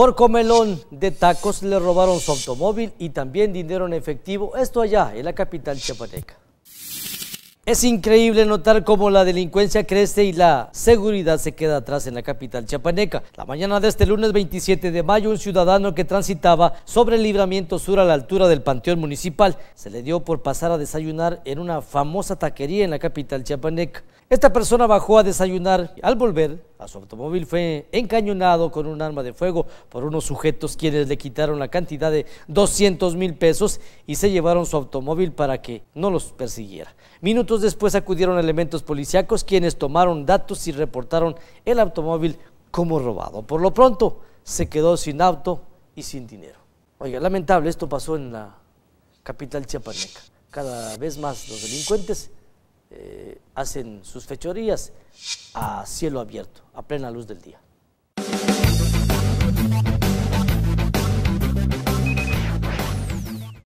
Por comelón de tacos le robaron su automóvil y también dinero en efectivo, esto allá en la capital chiapaneca. Es increíble notar cómo la delincuencia crece y la seguridad se queda atrás en la capital chiapaneca. La mañana de este lunes 27 de mayo, un ciudadano que transitaba sobre el libramiento sur a la altura del Panteón Municipal se le dio por pasar a desayunar en una famosa taquería en la capital chiapaneca. Esta persona bajó a desayunar al volver a su automóvil fue encañonado con un arma de fuego por unos sujetos quienes le quitaron la cantidad de 200 mil pesos y se llevaron su automóvil para que no los persiguiera. Minutos después acudieron elementos policíacos quienes tomaron datos y reportaron el automóvil como robado. Por lo pronto se quedó sin auto y sin dinero. Oiga, lamentable, esto pasó en la capital chiapaneca. Cada vez más los delincuentes hacen sus fechorías a cielo abierto, a plena luz del día.